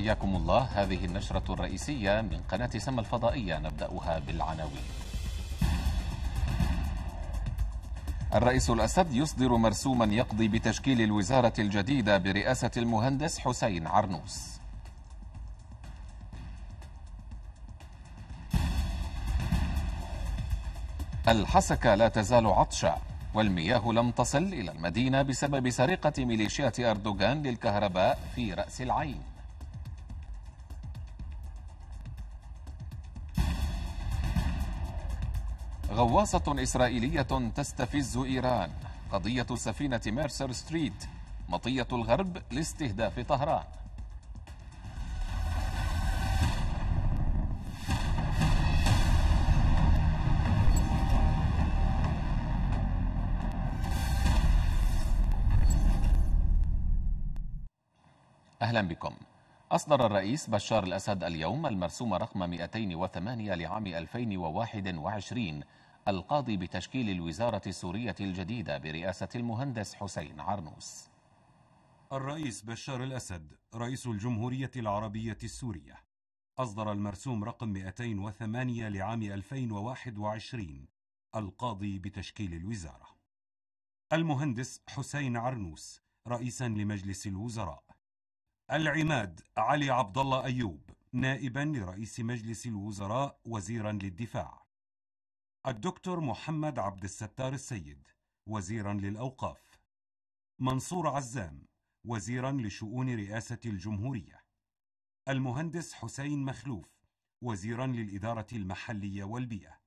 حياكم الله هذه النشرة الرئيسية من قناة سما الفضائية نبدأها بالعناوين الرئيس الأسد يصدر مرسوما يقضي بتشكيل الوزارة الجديدة برئاسة المهندس حسين عرنوس الحسكة لا تزال عطشة والمياه لم تصل إلى المدينة بسبب سرقة ميليشيات أردوغان للكهرباء في رأس العين غواصة إسرائيلية تستفز إيران قضية سفينة ميرسر ستريت مطية الغرب لاستهداف طهران أهلا بكم أصدر الرئيس بشار الأسد اليوم المرسوم رقم 208 لعام 2021 القاضي بتشكيل الوزارة السورية الجديدة برئاسة المهندس حسين عرنوس الرئيس بشار الأسد رئيس الجمهورية العربية السورية أصدر المرسوم رقم 208 لعام 2021 القاضي بتشكيل الوزارة المهندس حسين عرنوس رئيسا لمجلس الوزراء العماد علي عبد الله أيوب نائبا لرئيس مجلس الوزراء وزيرا للدفاع الدكتور محمد عبد الستار السيد وزيرا للأوقاف منصور عزام وزيرا لشؤون رئاسة الجمهورية المهندس حسين مخلوف وزيرا للإدارة المحلية والبيئة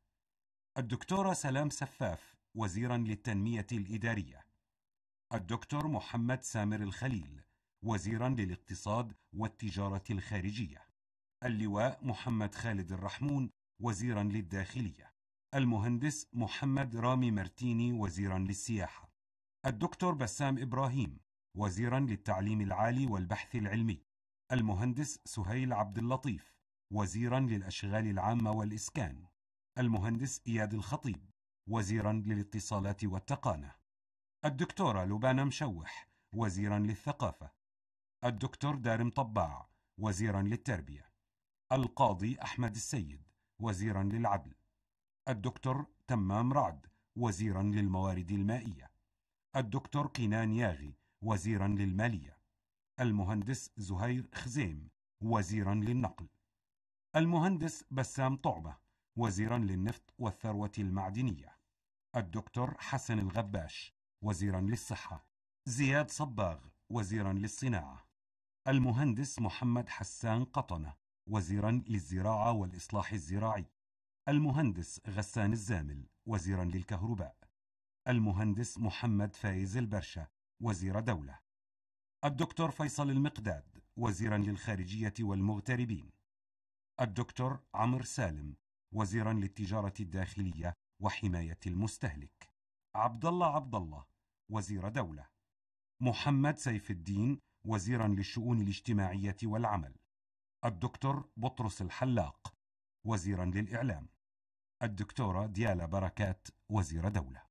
الدكتورة سلام سفاف وزيرا للتنمية الإدارية الدكتور محمد سامر الخليل وزيرا للاقتصاد والتجارة الخارجية اللواء محمد خالد الرحمون وزيرا للداخلية المهندس محمد رامي مرتيني وزيرا للسياحة الدكتور بسام إبراهيم وزيرا للتعليم العالي والبحث العلمي المهندس سهيل عبد اللطيف وزيرا للأشغال العامة والإسكان المهندس إياد الخطيب وزيرا للاتصالات والتقانة الدكتورة لبانا مشوح وزيرا للثقافة الدكتور دارم طباع وزيرا للتربية القاضي أحمد السيد وزيرا للعدل الدكتور تمام رعد وزيرا للموارد المائية الدكتور قنان ياغي وزيرا للمالية المهندس زهير خزيم وزيرا للنقل المهندس بسام طعبة وزيرا للنفط والثروة المعدنية الدكتور حسن الغباش وزيرا للصحة زياد صباغ وزيرا للصناعة المهندس محمد حسان قطنة وزيرا للزراعة والإصلاح الزراعي المهندس غسان الزامل وزيرا للكهرباء المهندس محمد فايز البرشة وزير دولة الدكتور فيصل المقداد وزيرا للخارجية والمغتربين الدكتور عمر سالم وزيرا للتجارة الداخلية وحماية المستهلك عبد الله عبد الله وزير دولة محمد سيف الدين وزيرا للشؤون الاجتماعية والعمل الدكتور بطرس الحلاق وزيرا للإعلام الدكتورة ديالا بركات وزير دولة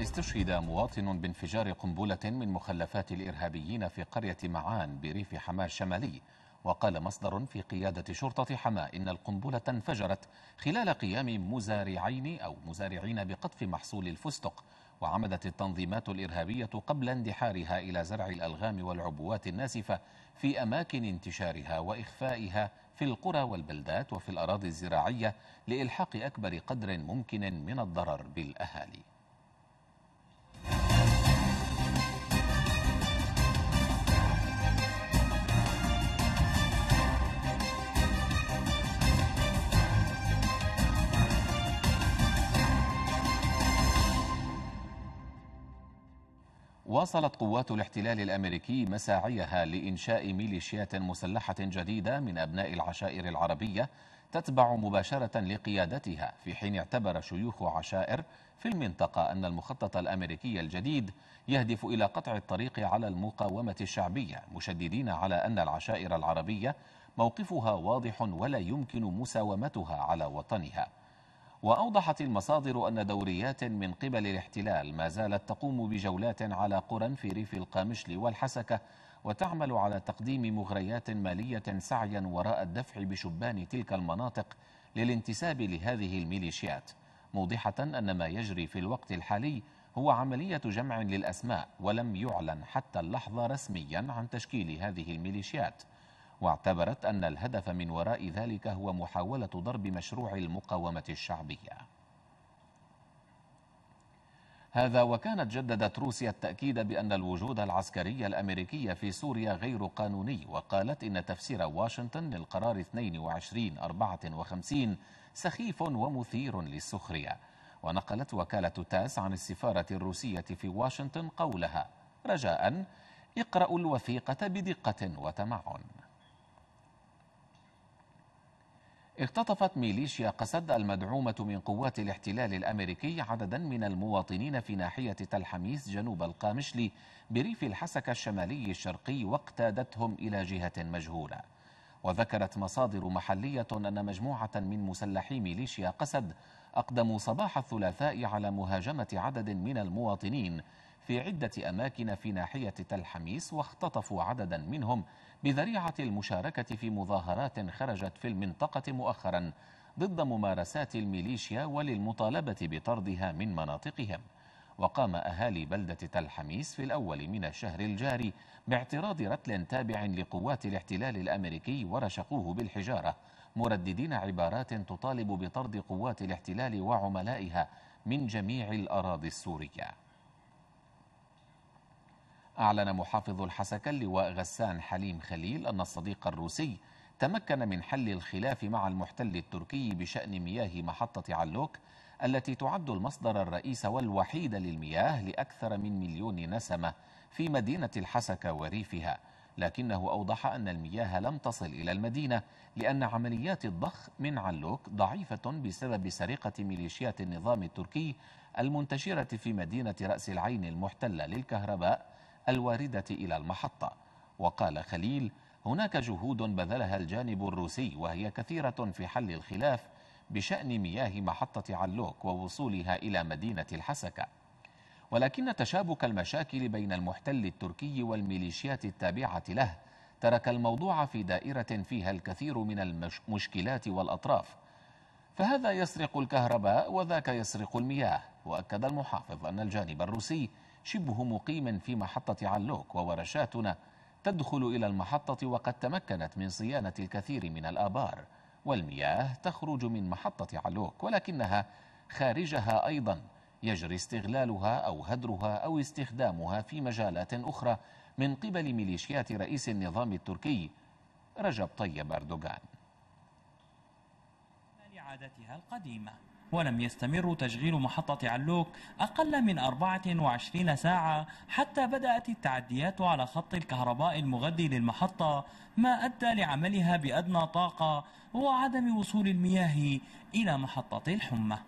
استشهد مواطن بانفجار قنبلة من مخلفات الإرهابيين في قرية معان بريف حماة الشمالي وقال مصدر في قيادة شرطة حماة إن القنبلة انفجرت خلال قيام مزارعين أو مزارعين بقطف محصول الفستق وعمدت التنظيمات الإرهابية قبل اندحارها إلى زرع الألغام والعبوات الناسفة في أماكن انتشارها وإخفائها في القرى والبلدات وفي الأراضي الزراعية لإلحاق أكبر قدر ممكن من الضرر بالأهالي واصلت قوات الاحتلال الأمريكي مساعيها لإنشاء ميليشيات مسلحة جديدة من أبناء العشائر العربية تتبع مباشرة لقيادتها في حين اعتبر شيوخ عشائر في المنطقة أن المخطط الأمريكي الجديد يهدف إلى قطع الطريق على المقاومة الشعبية مشددين على أن العشائر العربية موقفها واضح ولا يمكن مساومتها على وطنها وأوضحت المصادر أن دوريات من قبل الاحتلال ما زالت تقوم بجولات على قرى في ريف القامشل والحسكة وتعمل على تقديم مغريات مالية سعيا وراء الدفع بشبان تلك المناطق للانتساب لهذه الميليشيات موضحة أن ما يجري في الوقت الحالي هو عملية جمع للأسماء ولم يعلن حتى اللحظة رسميا عن تشكيل هذه الميليشيات واعتبرت أن الهدف من وراء ذلك هو محاولة ضرب مشروع المقاومة الشعبية هذا وكانت جددت روسيا التأكيد بأن الوجود العسكري الأمريكي في سوريا غير قانوني وقالت إن تفسير واشنطن للقرار 2254 سخيف ومثير للسخرية ونقلت وكالة تاس عن السفارة الروسية في واشنطن قولها رجاء اقرأوا الوثيقة بدقة وتمعن اختطفت ميليشيا قسد المدعومة من قوات الاحتلال الأمريكي عددا من المواطنين في ناحية تل حميس جنوب القامشلي بريف الحسكة الشمالي الشرقي واقتادتهم إلى جهة مجهولة وذكرت مصادر محلية أن مجموعة من مسلحي ميليشيا قسد أقدموا صباح الثلاثاء على مهاجمة عدد من المواطنين في عدة أماكن في ناحية تل حميس واختطفوا عددا منهم بذريعة المشاركة في مظاهرات خرجت في المنطقة مؤخرا ضد ممارسات الميليشيا وللمطالبة بطردها من مناطقهم وقام أهالي بلدة تل حميس في الأول من الشهر الجاري باعتراض رتل تابع لقوات الاحتلال الأمريكي ورشقوه بالحجارة مرددين عبارات تطالب بطرد قوات الاحتلال وعملائها من جميع الأراضي السورية أعلن محافظ الحسكة اللواء غسان حليم خليل أن الصديق الروسي تمكن من حل الخلاف مع المحتل التركي بشأن مياه محطة علوك التي تعد المصدر الرئيس والوحيد للمياه لأكثر من مليون نسمة في مدينة الحسكة وريفها لكنه أوضح أن المياه لم تصل إلى المدينة لأن عمليات الضخ من علوك ضعيفة بسبب سرقة ميليشيات النظام التركي المنتشرة في مدينة رأس العين المحتلة للكهرباء الواردة إلى المحطة وقال خليل هناك جهود بذلها الجانب الروسي وهي كثيرة في حل الخلاف بشأن مياه محطة علوك ووصولها إلى مدينة الحسكة ولكن تشابك المشاكل بين المحتل التركي والميليشيات التابعة له ترك الموضوع في دائرة فيها الكثير من المشكلات والأطراف فهذا يسرق الكهرباء وذاك يسرق المياه وأكد المحافظ أن الجانب الروسي شبه مقيم في محطة علوك وورشاتنا تدخل إلى المحطة وقد تمكنت من صيانة الكثير من الآبار والمياه تخرج من محطة علوك ولكنها خارجها أيضا يجري استغلالها أو هدرها أو استخدامها في مجالات أخرى من قبل ميليشيات رئيس النظام التركي رجب طيب أردوغان لعادتها القديمة ولم يستمر تشغيل محطة علوك أقل من 24 ساعة حتى بدأت التعديات على خط الكهرباء المغذي للمحطة ما أدى لعملها بأدنى طاقة وعدم وصول المياه إلى محطة الحمى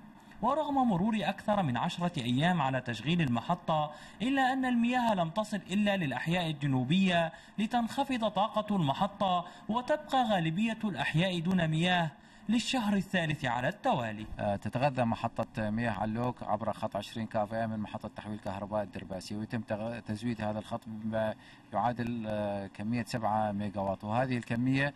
ورغم مرور أكثر من عشرة أيام على تشغيل المحطة إلا أن المياه لم تصل إلا للأحياء الجنوبية لتنخفض طاقة المحطة وتبقى غالبية الأحياء دون مياه للشهر الثالث على التوالي آه، تتغذى محطة مياه علوك عبر خط 20 كافئة من محطة تحويل كهرباء الدرباسي ويتم تزويد هذا الخط بما يعادل آه، كمية 7 ميجاوات وهذه الكمية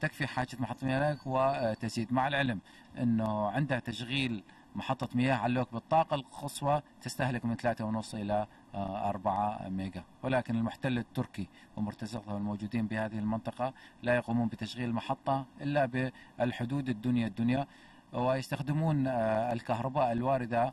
تكفي حاجة محطة مياه علوك وتزيد مع العلم أنه عندها تشغيل محطة مياه علوك بالطاقة القصوى تستهلك من ثلاثة ونص إلى آه، أربعة ميجا ولكن المحتل التركي ومرتزقته الموجودين بهذه المنطقة لا يقومون بتشغيل المحطة إلا بالحدود الدنيا الدنيا ويستخدمون آه، الكهرباء الواردة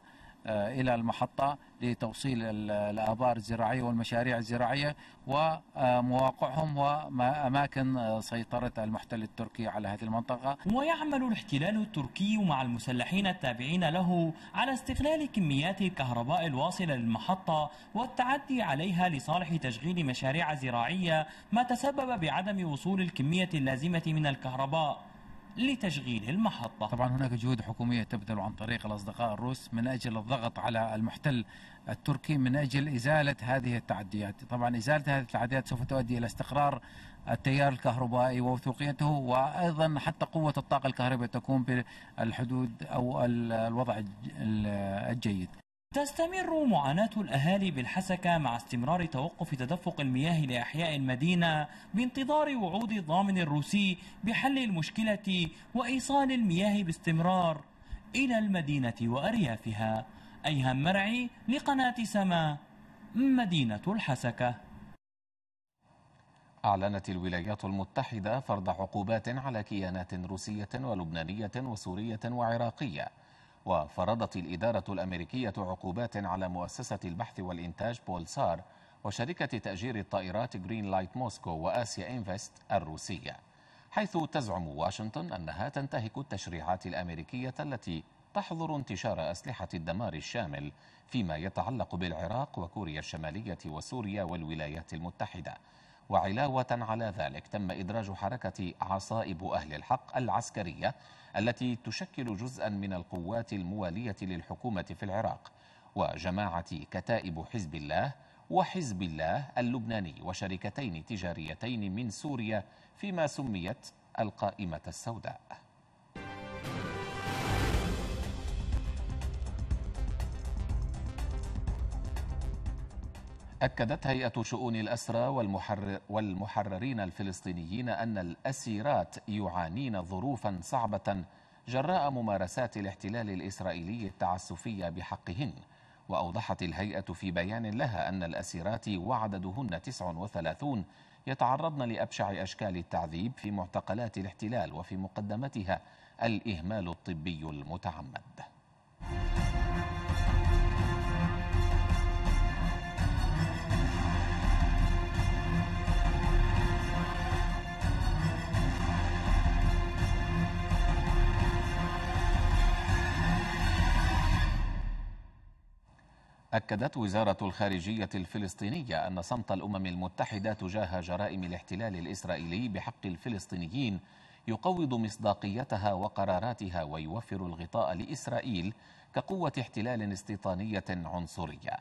آه، إلى المحطة لتوصيل الآبار الزراعية والمشاريع الزراعية ومواقعهم وأماكن سيطرة المحتل التركي على هذه المنطقة ويعمل الاحتلال التركي مع المسلحين التابعين له على استغلال كميات الكهرباء الواصلة للمحطة والتعدي عليها لصالح تشغيل مشاريع زراعية ما تسبب بعدم وصول الكمية اللازمة من الكهرباء لتشغيل المحطة طبعا هناك جهود حكومية تبذل عن طريق الأصدقاء الروس من أجل الضغط على المحتل التركي من أجل إزالة هذه التعديات طبعا إزالة هذه التعديات سوف تؤدي إلى استقرار التيار الكهربائي ووثوقيته وأيضا حتى قوة الطاقة الكهربائية تكون بالحدود أو الوضع الجيد تستمر معاناة الأهالي بالحسكة مع استمرار توقف تدفق المياه لأحياء المدينة بانتظار وعود الضامن الروسي بحل المشكلة وإيصال المياه باستمرار إلى المدينة وأريافها أيهم مرعي لقناة سما مدينة الحسكة أعلنت الولايات المتحدة فرض عقوبات على كيانات روسية ولبنانية وسورية وعراقية وفرضت الإدارة الأمريكية عقوبات على مؤسسة البحث والإنتاج بولسار وشركة تأجير الطائرات جرين لايت موسكو وآسيا إنفست الروسية حيث تزعم واشنطن أنها تنتهك التشريعات الأمريكية التي تحظر انتشار أسلحة الدمار الشامل فيما يتعلق بالعراق وكوريا الشمالية وسوريا والولايات المتحدة وعلاوة على ذلك تم إدراج حركة عصائب أهل الحق العسكرية التي تشكل جزءا من القوات الموالية للحكومة في العراق وجماعة كتائب حزب الله وحزب الله اللبناني وشركتين تجاريتين من سوريا فيما سميت القائمة السوداء أكدت هيئة شؤون الأسرى والمحرر والمحررين الفلسطينيين أن الأسيرات يعانين ظروفا صعبة جراء ممارسات الاحتلال الإسرائيلي التعسفية بحقهن وأوضحت الهيئة في بيان لها أن الأسيرات وعددهن 39 يتعرضن لأبشع أشكال التعذيب في معتقلات الاحتلال وفي مقدمتها الإهمال الطبي المتعمد أكدت وزارة الخارجية الفلسطينية أن صمت الأمم المتحدة تجاه جرائم الاحتلال الإسرائيلي بحق الفلسطينيين يقوض مصداقيتها وقراراتها ويوفر الغطاء لإسرائيل كقوة احتلال استيطانية عنصرية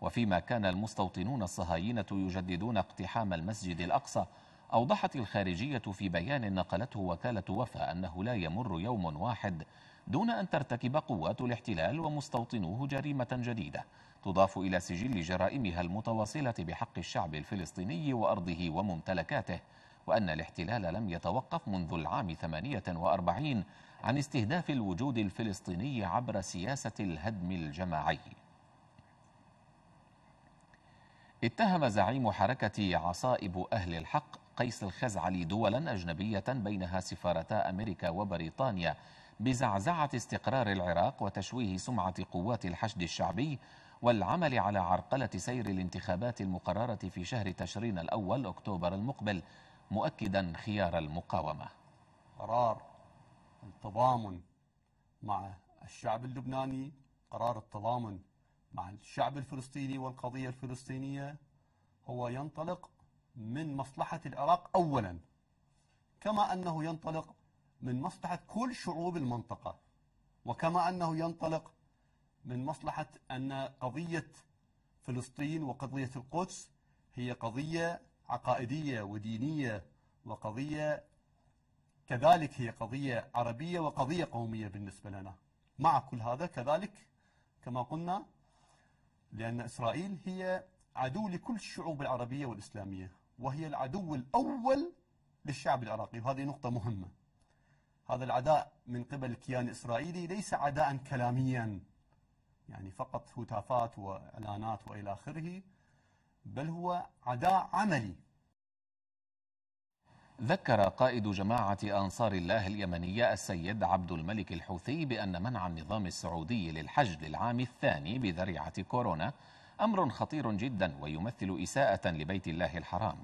وفيما كان المستوطنون الصهاينة يجددون اقتحام المسجد الأقصى أوضحت الخارجية في بيان نقلته وكالة وفا أنه لا يمر يوم واحد دون أن ترتكب قوات الاحتلال ومستوطنوه جريمة جديدة تضاف إلى سجل جرائمها المتواصلة بحق الشعب الفلسطيني وأرضه وممتلكاته وأن الاحتلال لم يتوقف منذ العام 48 عن استهداف الوجود الفلسطيني عبر سياسة الهدم الجماعي اتهم زعيم حركة عصائب أهل الحق قيس الخزعلي دولا أجنبية بينها سفارتا أمريكا وبريطانيا بزعزعة استقرار العراق وتشويه سمعة قوات الحشد الشعبي والعمل على عرقلة سير الانتخابات المقررة في شهر تشرين الأول أكتوبر المقبل مؤكدا خيار المقاومة قرار التضامن مع الشعب اللبناني قرار التضامن مع الشعب الفلسطيني والقضية الفلسطينية هو ينطلق من مصلحة العراق أولا كما أنه ينطلق من مصلحة كل شعوب المنطقة وكما أنه ينطلق من مصلحة أن قضية فلسطين وقضية القدس هي قضية عقائدية ودينية وقضية كذلك هي قضية عربية وقضية قومية بالنسبة لنا مع كل هذا كذلك كما قلنا لأن إسرائيل هي عدو لكل الشعوب العربية والإسلامية وهي العدو الأول للشعب العراقي وهذه نقطة مهمة هذا العداء من قبل الكيان الإسرائيلي ليس عداء كلاميا يعني فقط هتافات وإعلانات وإلى آخره بل هو عداء عملي ذكر قائد جماعة أنصار الله اليمنية السيد عبد الملك الحوثي بأن منع النظام السعودي للحج للعام الثاني بذريعة كورونا أمر خطير جدا ويمثل إساءة لبيت الله الحرام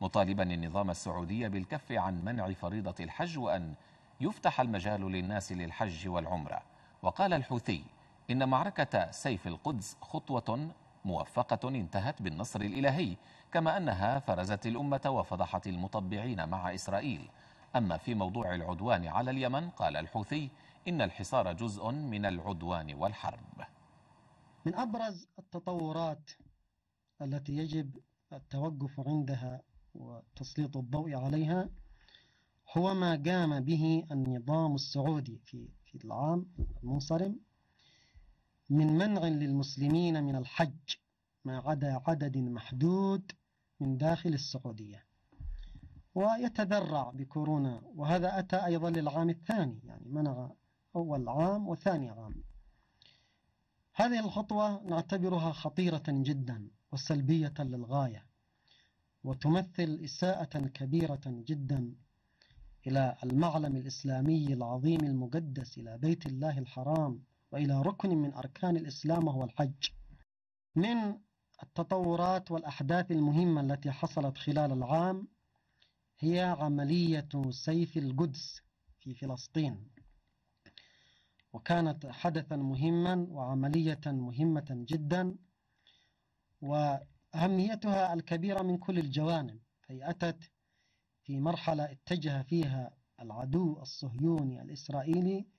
مطالبا النظام السعودي بالكف عن منع فريضة الحج وأن يفتح المجال للناس للحج والعمرة وقال الحوثي إن معركة سيف القدس خطوة موفقة انتهت بالنصر الإلهي كما أنها فرزت الأمة وفضحت المطبعين مع إسرائيل أما في موضوع العدوان على اليمن قال الحوثي إن الحصار جزء من العدوان والحرب من أبرز التطورات التي يجب التوقف عندها وتسليط الضوء عليها هو ما قام به النظام السعودي في العام المنصرم من منع للمسلمين من الحج ما عدا عدد محدود من داخل السعودية ويتذرع بكورونا وهذا أتى أيضا للعام الثاني يعني منع أول عام وثاني عام هذه الخطوة نعتبرها خطيرة جدا وسلبية للغاية وتمثل إساءة كبيرة جدا إلى المعلم الإسلامي العظيم المقدس إلى بيت الله الحرام وإلى ركن من أركان الإسلام وهو الحج من التطورات والأحداث المهمة التي حصلت خلال العام هي عملية سيف القدس في فلسطين وكانت حدثا مهما وعملية مهمة جدا وأهميتها الكبيرة من كل الجوانب فهي أتت في مرحلة اتجه فيها العدو الصهيوني الإسرائيلي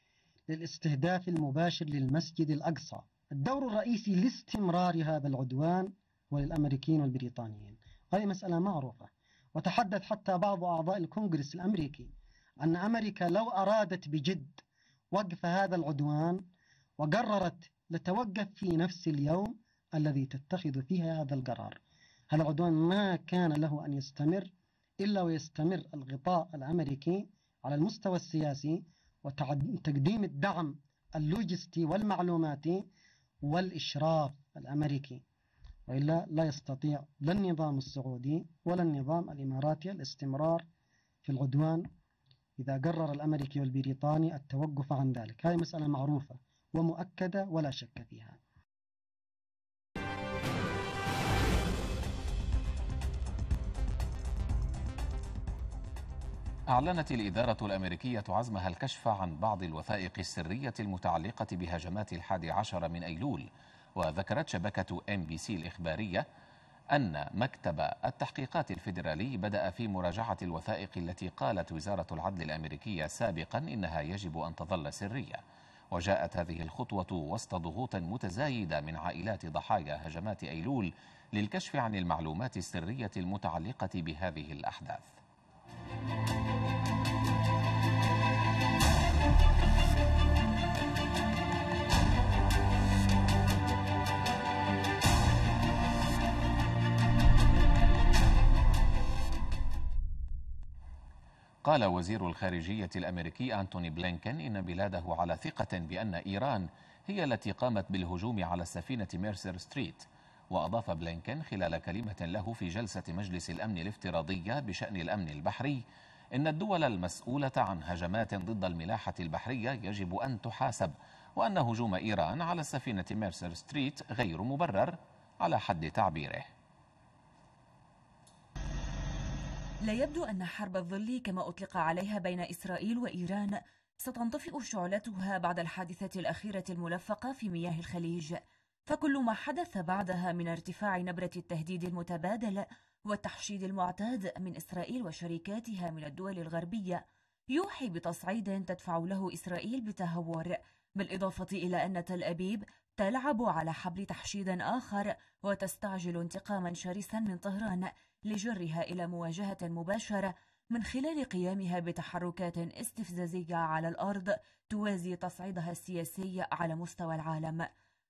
للاستهداف المباشر للمسجد الأقصى الدور الرئيسي لاستمرار هذا العدوان هو والبريطانيين هذه مسألة معروفة وتحدث حتى بعض أعضاء الكونغرس الأمريكي أن أمريكا لو أرادت بجد وقف هذا العدوان وقررت لتوقف في نفس اليوم الذي تتخذ فيه هذا القرار هذا العدوان ما كان له أن يستمر إلا ويستمر الغطاء الأمريكي على المستوى السياسي وتقديم الدعم اللوجستي والمعلوماتي والإشراف الأمريكي وإلا لا يستطيع لا النظام السعودي ولا النظام الإماراتي الاستمرار في العدوان إذا قرر الأمريكي والبريطاني التوقف عن ذلك هذه مسألة معروفة ومؤكدة ولا شك فيها أعلنت الإدارة الأمريكية عزمها الكشف عن بعض الوثائق السرية المتعلقة بهجمات الحادي عشر من أيلول وذكرت شبكة ام بي سي الإخبارية أن مكتب التحقيقات الفيدرالي بدأ في مراجعة الوثائق التي قالت وزارة العدل الأمريكية سابقا إنها يجب أن تظل سرية وجاءت هذه الخطوة وسط ضغوط متزايدة من عائلات ضحايا هجمات أيلول للكشف عن المعلومات السرية المتعلقة بهذه الأحداث قال وزير الخارجية الأمريكي أنتوني بلينكن إن بلاده على ثقة بأن إيران هي التي قامت بالهجوم على السفينة ميرسر ستريت وأضاف بلينكن خلال كلمة له في جلسة مجلس الأمن الافتراضية بشأن الأمن البحري إن الدول المسؤولة عن هجمات ضد الملاحة البحرية يجب أن تحاسب وأن هجوم إيران على السفينة ميرسر ستريت غير مبرر على حد تعبيره لا يبدو أن حرب الظل كما أطلق عليها بين إسرائيل وإيران ستنطفئ شعلتها بعد الحادثة الأخيرة الملفقة في مياه الخليج فكل ما حدث بعدها من ارتفاع نبرة التهديد المتبادل والتحشيد المعتاد من إسرائيل وشركاتها من الدول الغربية يوحي بتصعيد تدفع له إسرائيل بتهور بالإضافة إلى أن تل أبيب تلعب على حبل تحشيد آخر وتستعجل انتقاما شرسا من طهران لجرها إلى مواجهة مباشرة من خلال قيامها بتحركات استفزازية على الأرض توازي تصعيدها السياسي على مستوى العالم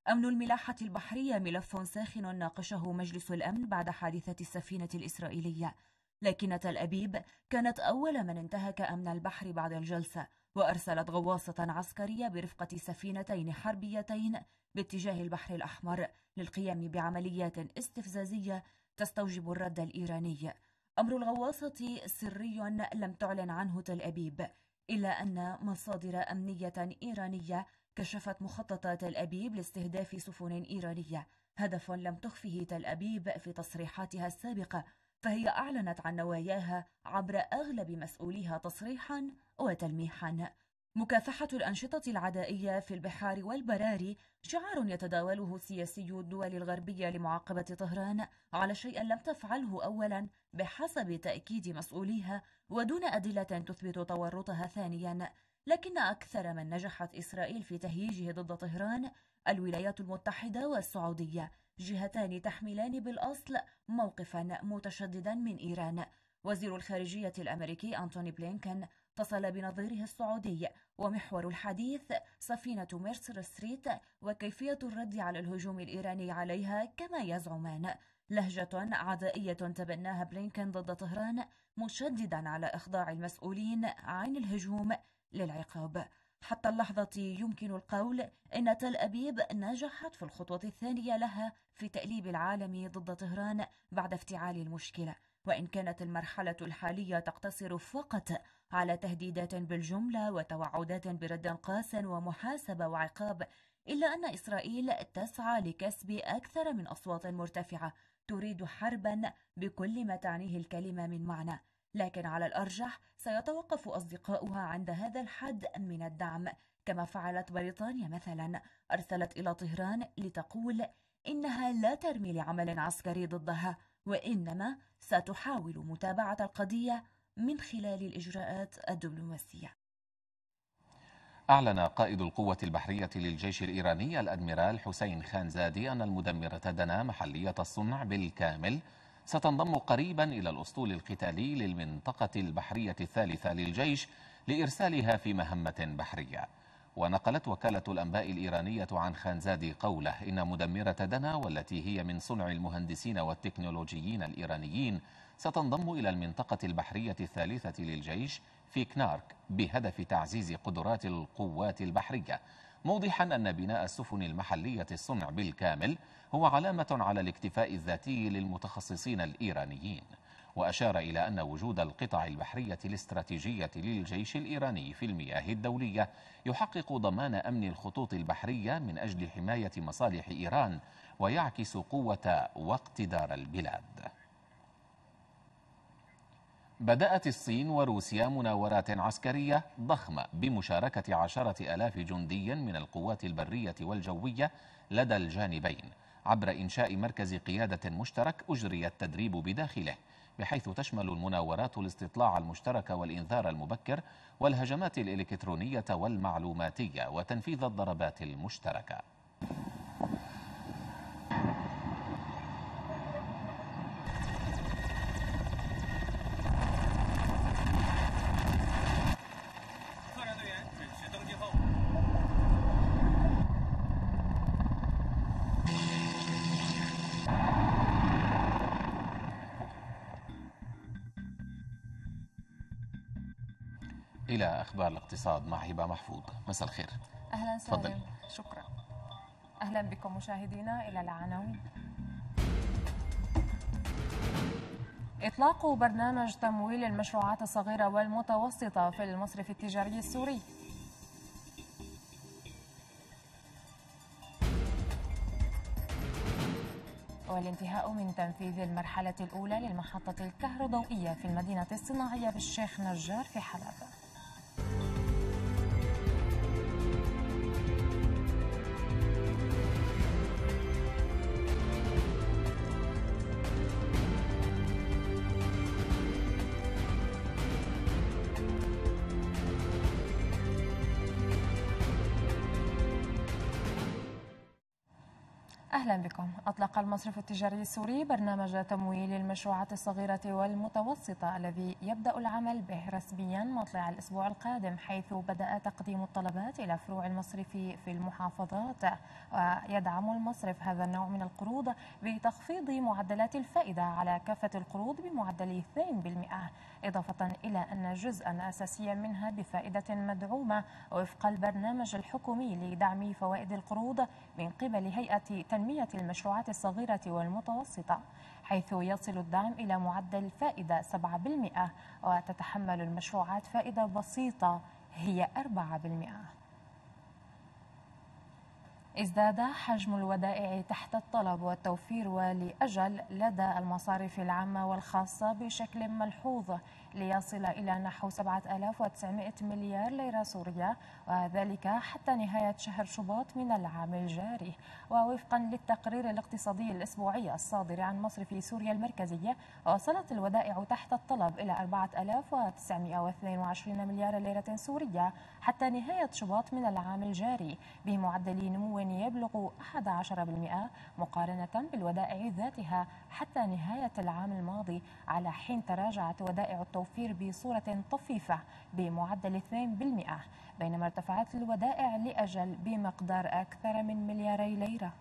أمن الملاحة البحرية ملف ساخن ناقشه مجلس الأمن بعد حادثة السفينة الإسرائيلية لكن تل أبيب كانت أول من انتهك أمن البحر بعد الجلسة وأرسلت غواصة عسكرية برفقة سفينتين حربيتين باتجاه البحر الأحمر للقيام بعمليات استفزازية تستوجب الرد الإيراني أمر الغواصة سري لم تعلن عنه تل أبيب إلا أن مصادر أمنية إيرانية كشفت مخطط تل أبيب لاستهداف سفن إيرانية هدف لم تخفه تل أبيب في تصريحاتها السابقة فهي أعلنت عن نواياها عبر أغلب مسؤوليها تصريحا وتلميحا مكافحة الأنشطة العدائية في البحار والبراري شعار يتداوله سياسي الدول الغربية لمعاقبة طهران على شيء لم تفعله أولا بحسب تأكيد مسؤوليها ودون أدلة تثبت تورطها ثانيا لكن أكثر من نجحت إسرائيل في تهييجه ضد طهران الولايات المتحدة والسعودية جهتان تحملان بالأصل موقفا متشددا من إيران وزير الخارجية الأمريكي أنتوني بلينكن اتصل بنظيره السعودي ومحور الحديث سفينة ميرسر ستريت وكيفية الرد على الهجوم الإيراني عليها كما يزعمان لهجة عدائية تبناها بلينكن ضد طهران مشددا على إخضاع المسؤولين عن الهجوم للعقاب حتى اللحظة يمكن القول أن تل أبيب نجحت في الخطوة الثانية لها في تأليب العالم ضد طهران بعد افتعال المشكلة وإن كانت المرحلة الحالية تقتصر فقط على تهديدات بالجملة وتوعدات برد قاس ومحاسبة وعقاب إلا أن إسرائيل تسعى لكسب أكثر من أصوات مرتفعة تريد حربا بكل ما تعنيه الكلمة من معنى لكن على الأرجح سيتوقف أصدقاؤها عند هذا الحد من الدعم كما فعلت بريطانيا مثلا أرسلت إلى طهران لتقول إنها لا ترمي لعمل عسكري ضدها وإنما ستحاول متابعة القضية من خلال الإجراءات الدبلوماسية أعلن قائد القوة البحرية للجيش الإيراني الأدميرال حسين خان زادي أن المدمرة دنا محلية الصنع بالكامل ستنضم قريبا إلى الأسطول القتالي للمنطقة البحرية الثالثة للجيش لإرسالها في مهمة بحرية ونقلت وكالة الأنباء الإيرانية عن خانزادي قوله إن مدمرة دنا والتي هي من صنع المهندسين والتكنولوجيين الإيرانيين ستنضم إلى المنطقة البحرية الثالثة للجيش في كنارك بهدف تعزيز قدرات القوات البحرية موضحا أن بناء السفن المحلية الصنع بالكامل هو علامة على الاكتفاء الذاتي للمتخصصين الإيرانيين وأشار إلى أن وجود القطع البحرية الاستراتيجية للجيش الإيراني في المياه الدولية يحقق ضمان أمن الخطوط البحرية من أجل حماية مصالح إيران ويعكس قوة واقتدار البلاد بدأت الصين وروسيا مناورات عسكرية ضخمة بمشاركة عشرة ألاف جندي من القوات البرية والجوية لدى الجانبين عبر إنشاء مركز قيادة مشترك أجري التدريب بداخله بحيث تشمل المناورات الاستطلاع المشترك والإنذار المبكر والهجمات الإلكترونية والمعلوماتية وتنفيذ الضربات المشتركة اقتصاد مع هبه محفوظ مساء الخير اهلا وسهلا شكرا اهلا بكم مشاهدينا الى العناوين إطلاق برنامج تمويل المشروعات الصغيرة والمتوسطة في المصرف التجاري السوري والانتهاء من تنفيذ المرحلة الأولى للمحطة الكهروضوئية في المدينة الصناعية بالشيخ نجار في حلب أطلق المصرف التجاري السوري برنامج تمويل المشروعات الصغيرة والمتوسطة الذي يبدأ العمل به رسميا مطلع الأسبوع القادم حيث بدأ تقديم الطلبات إلى فروع المصرف في المحافظات ويدعم المصرف هذا النوع من القروض بتخفيض معدلات الفائدة على كافة القروض بمعدل 2% إضافة إلى أن جزءا أساسيا منها بفائدة مدعومة وفق البرنامج الحكومي لدعم فوائد القروض من قبل هيئة تنمية المشروعات الصغيرة والمتوسطة حيث يصل الدعم إلى معدل فائدة 7% وتتحمل المشروعات فائدة بسيطة هي 4% ازداد حجم الودائع تحت الطلب والتوفير ولأجل لدى المصارف العامة والخاصة بشكل ملحوظ ليصل إلى نحو 7900 مليار ليرة سورية وذلك حتى نهاية شهر شباط من العام الجاري ووفقا للتقرير الاقتصادي الأسبوعي الصادر عن مصرف سوريا المركزية وصلت الودائع تحت الطلب إلى 4922 مليار ليرة سورية حتى نهاية شباط من العام الجاري بمعدل نمو يبلغ 11% مقارنة بالودائع ذاتها حتى نهاية العام الماضي على حين تراجعت ودائع التوقيت التوفير بصورة طفيفة بمعدل 2% بينما ارتفعت الودائع لأجل بمقدار أكثر من ملياري ليرة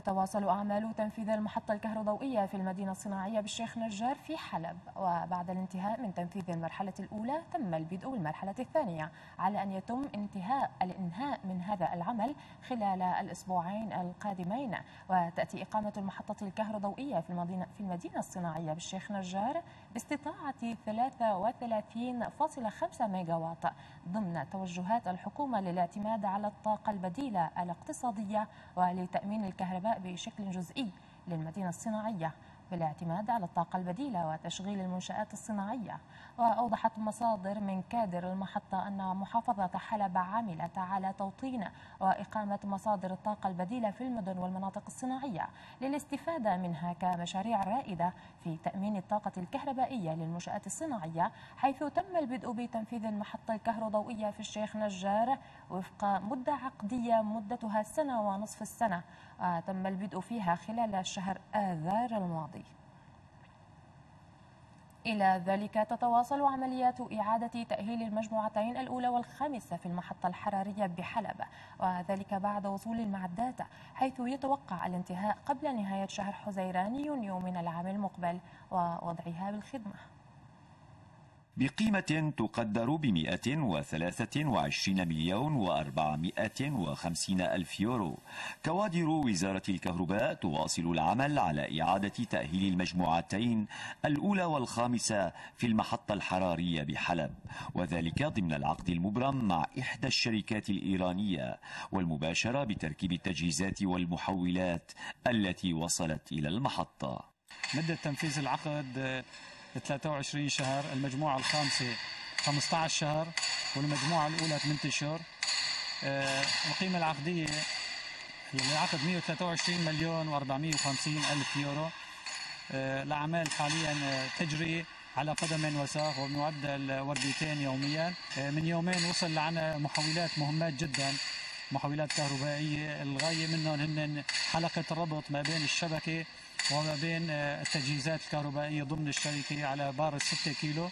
تتواصل أعمال تنفيذ المحطة الكهروضوئية في المدينة الصناعية بالشيخ نجار في حلب وبعد الانتهاء من تنفيذ المرحلة الأولى تم البدء بالمرحلة الثانية على أن يتم انتهاء الإنهاء من هذا العمل خلال الأسبوعين القادمين وتأتي إقامة المحطة الكهروضوئية في المدينة في المدينة الصناعية بالشيخ نجار باستطاعة 33.5 واط ضمن توجهات الحكومة للاعتماد على الطاقة البديلة الاقتصادية ولتأمين الكهرباء بشكل جزئي للمدينة الصناعية بالاعتماد على الطاقة البديلة وتشغيل المنشآت الصناعية وأوضحت مصادر من كادر المحطة أن محافظة حلب عملت على توطين وإقامة مصادر الطاقة البديلة في المدن والمناطق الصناعية للاستفادة منها كمشاريع رائدة في تأمين الطاقة الكهربائية للمنشآت الصناعية حيث تم البدء بتنفيذ المحطة الكهروضوئية في الشيخ نجار وفق مدة عقدية مدتها سنة ونصف السنة آه، تم البدء فيها خلال شهر آذار الماضي إلى ذلك تتواصل عمليات إعادة تأهيل المجموعتين الأولى والخامسة في المحطة الحرارية بحلب وذلك بعد وصول المعدات حيث يتوقع الانتهاء قبل نهاية شهر حزيران يونيو من العام المقبل ووضعها بالخدمة بقيمة تقدر ب 123 مليون و450 ألف يورو كوادر وزارة الكهرباء تواصل العمل على إعادة تأهيل المجموعتين الأولى والخامسة في المحطة الحرارية بحلب وذلك ضمن العقد المبرم مع إحدى الشركات الإيرانية والمباشرة بتركيب التجهيزات والمحولات التي وصلت إلى المحطة مدة تنفيذ العقد 23 شهر المجموعة الخامسة 15 شهر والمجموعة الأولى 8 أشهر آه، القيمة العقدية يعني العقد 123 مليون و450 ألف يورو آه، الأعمال حاليا آه، تجري على قدم وساق ومعدل وردتين يوميا من يومين وصل لعنا محولات مهمات جدا محولات كهربائيه الغايه منهم هن حلقه الربط ما بين الشبكه وما بين آه، التجهيزات الكهربائيه ضمن الشركه على بار 6 كيلو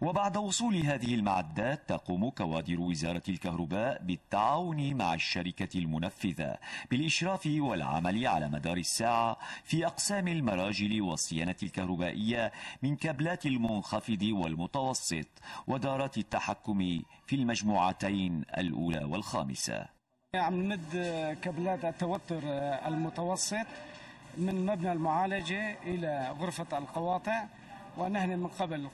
وبعد وصول هذه المعدات تقوم كوادر وزارة الكهرباء بالتعاون مع الشركة المنفذة بالإشراف والعمل على مدار الساعة في أقسام المراجل والصيانة الكهربائية من كابلات المنخفض والمتوسط ودارات التحكم في المجموعتين الأولى والخامسة عم نمد كابلات التوتر المتوسط من مبنى المعالجة إلى غرفة القواطع ونحن من قبل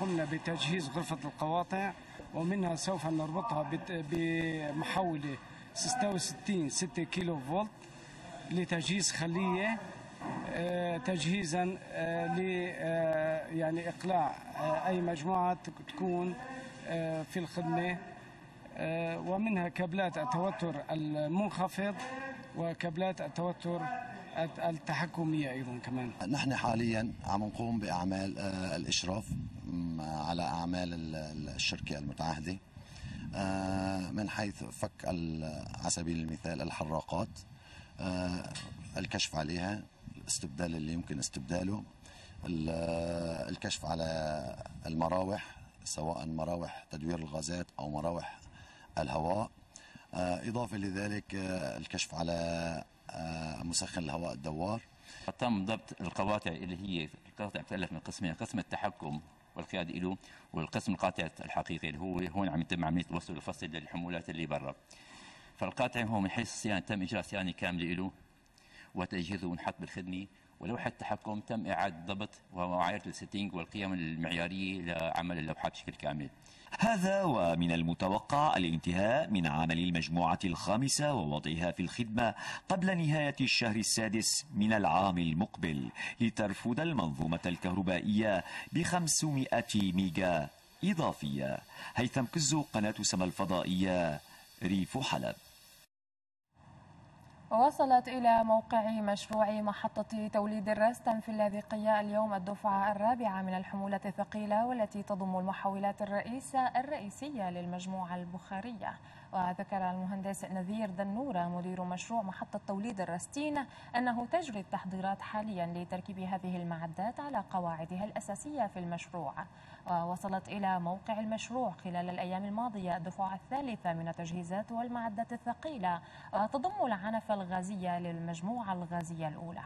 قمنا بتجهيز غرفة القواطع ومنها سوف نربطها بمحولة 66 6 كيلو فولت لتجهيز خلية آه، تجهيزا آه، ل آه، يعني إقلاع أي مجموعة تكون في الخدمة آه، ومنها كابلات التوتر المنخفض وكابلات التوتر التحكمية أيضا كمان نحن حاليا عم نقوم بأعمال آه، الإشراف على أعمال الشركة المتعهدة آه، من حيث فك على سبيل المثال الحراقات الكشف عليها الاستبدال اللي يمكن استبداله الكشف على المراوح سواء مراوح تدوير الغازات أو مراوح الهواء آه، إضافة لذلك آه، الكشف على آه، مسخن الهواء الدوار تم ضبط القواطع اللي هي القواطع بتألف من قسمين قسم التحكم والقيادة له والقسم القاطع الحقيقي اللي هو هون عم يتم عملية الوصل الفصل للحمولات اللي برا فالقاطع هو من حيث الصيانة تم إجراء صيانة كاملة له وتجهيزه ونحط بالخدمة ولوحة التحكم تم إعادة ضبط ومعايرة السيتنج والقيم المعيارية لعمل اللوحات بشكل كامل هذا ومن المتوقع الانتهاء من عمل المجموعة الخامسة ووضعها في الخدمة قبل نهاية الشهر السادس من العام المقبل لترفد المنظومة الكهربائية بخمسمائة ميجا إضافية هيثم كزو قناة سما الفضائية ريف حلب وصلت إلى موقع مشروع محطة توليد الرستم في اللاذقية اليوم الدفعة الرابعة من الحمولة الثقيلة والتي تضم المحولات الرئيسة الرئيسية للمجموعة البخارية وذكر المهندس نذير دنورة مدير مشروع محطة توليد الرستين أنه تجري التحضيرات حاليا لتركيب هذه المعدات على قواعدها الأساسية في المشروع ووصلت إلى موقع المشروع خلال الأيام الماضية الدفعة الثالثة من التجهيزات والمعدات الثقيلة تضم العنف الغازية للمجموعة الغازية الأولى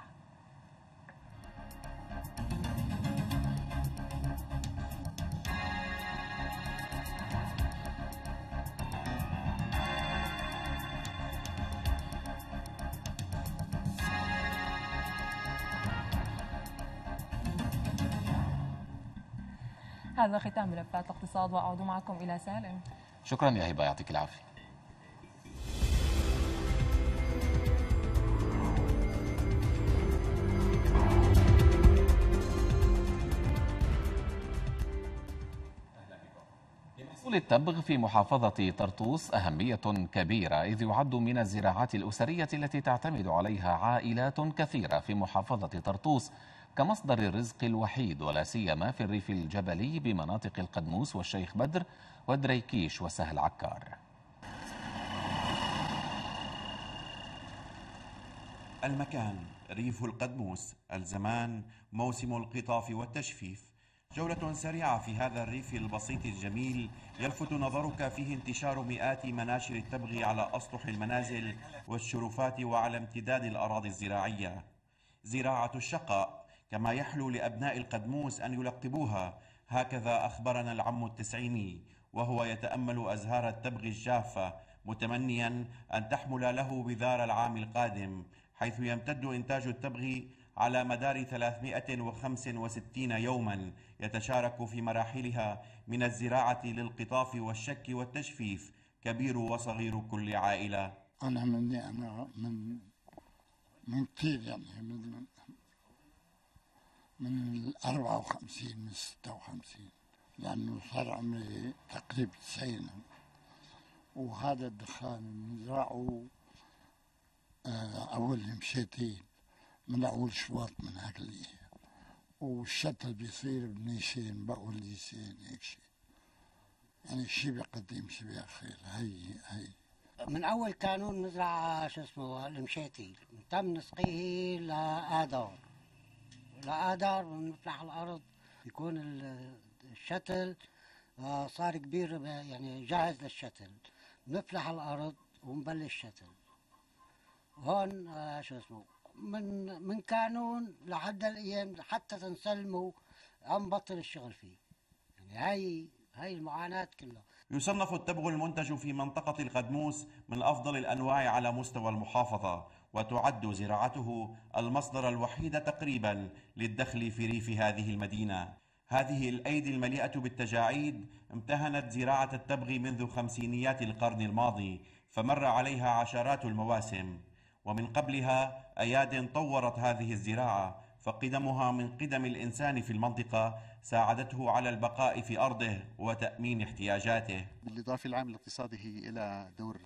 هذا ختام ملفات الاقتصاد واعود معكم الى سالم شكرا يا هبه يعطيك العافيه للتبغ التبغ في محافظة طرطوس أهمية كبيرة إذ يعد من الزراعات الأسرية التي تعتمد عليها عائلات كثيرة في محافظة طرطوس كمصدر الرزق الوحيد ولا سيما في الريف الجبلي بمناطق القدموس والشيخ بدر ودريكيش وسهل عكار المكان ريف القدموس الزمان موسم القطاف والتجفيف جولة سريعة في هذا الريف البسيط الجميل يلفت نظرك فيه انتشار مئات مناشر التبغ على أسطح المنازل والشرفات وعلى امتداد الأراضي الزراعية زراعة الشقاء كما يحلو لأبناء القدموس أن يلقبوها هكذا أخبرنا العم التسعيني وهو يتأمل أزهار التبغ الجافة متمنيا أن تحمل له بذار العام القادم حيث يمتد إنتاج التبغ على مدار 365 يوما يتشارك في مراحلها من الزراعة للقطاف والشك والتجفيف كبير وصغير كل عائلة أنا من أنا يعني من من كثير يعني من من 54 من 56 لأنه صار عمري تقريبا 90 وهذا الدخان نزرعه آه، أول مشيتين من أول شواط من هكلي والشتل بيصير بنيشين بقوليسين هيك شيء يعني شيء بقديم شيء بأخير هي هي من أول كانون نزرع شو اسمه المشيتي تم نسقيه لآدم لقدر ونطلع على الارض يكون الشتل آه، صار كبير يعني جاهز للشتل نفلح الارض ونبلش شتل هون آه، شو اسمه من من كانون لحد الايام حتى تنسلموا بطل الشغل فيه يعني هاي هاي المعاناة كلها يصنف التبغ المنتج في منطقة القدموس من أفضل الأنواع على مستوى المحافظة وتعد زراعته المصدر الوحيد تقريبا للدخل في ريف هذه المدينة هذه الأيدي المليئة بالتجاعيد امتهنت زراعة التبغ منذ خمسينيات القرن الماضي فمر عليها عشرات المواسم ومن قبلها أياد طورت هذه الزراعة فقدمها من قدم الإنسان في المنطقة ساعدته على البقاء في أرضه وتأمين احتياجاته بالإضافة العام الاقتصادي إلى دور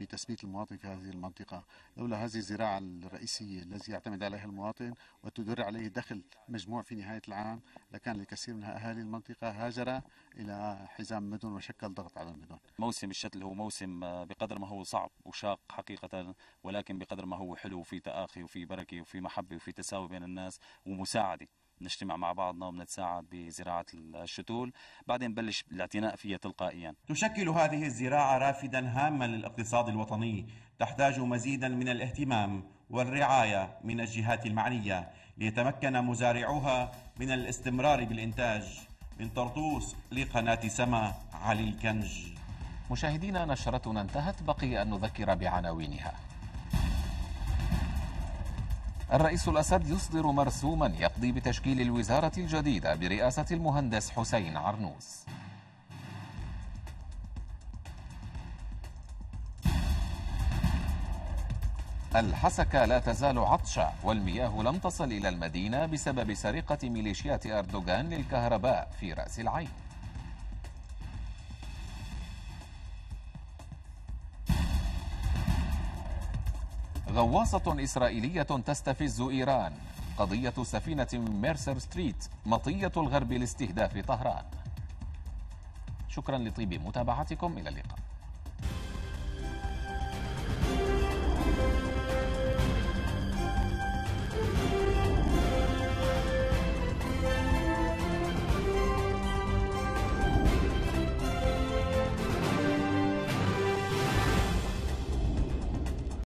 بتثبيت المواطن في هذه المنطقة لولا هذه الزراعة الرئيسية التي يعتمد عليها المواطن وتدر عليه دخل مجموع في نهاية العام لكان الكثير من أهالي المنطقة هاجر إلى حزام المدن وشكل ضغط على المدن موسم الشتل هو موسم بقدر ما هو صعب وشاق حقيقة ولكن بقدر ما هو حلو وفي تآخي وفي بركة وفي محبة وفي تساوي بين الناس ومساعدة نجتمع مع بعضنا وبنتساعد بزراعه الشتول بعدين بلش الاعتناء فيها تلقائيا تشكل هذه الزراعه رافدا هاما للاقتصاد الوطني تحتاج مزيدا من الاهتمام والرعايه من الجهات المعنيه ليتمكن مزارعوها من الاستمرار بالانتاج من طرطوس لقناه سما علي الكنج مشاهدينا نشرتنا انتهت بقي ان نذكر بعناوينها الرئيس الأسد يصدر مرسوما يقضي بتشكيل الوزارة الجديدة برئاسة المهندس حسين عرنوس الحسكة لا تزال عطشة والمياه لم تصل إلى المدينة بسبب سرقة ميليشيات أردوغان للكهرباء في رأس العين غواصة إسرائيلية تستفز إيران قضية سفينة ميرسر ستريت مطية الغرب لاستهداف طهران شكرا لطيب متابعتكم إلى اللقاء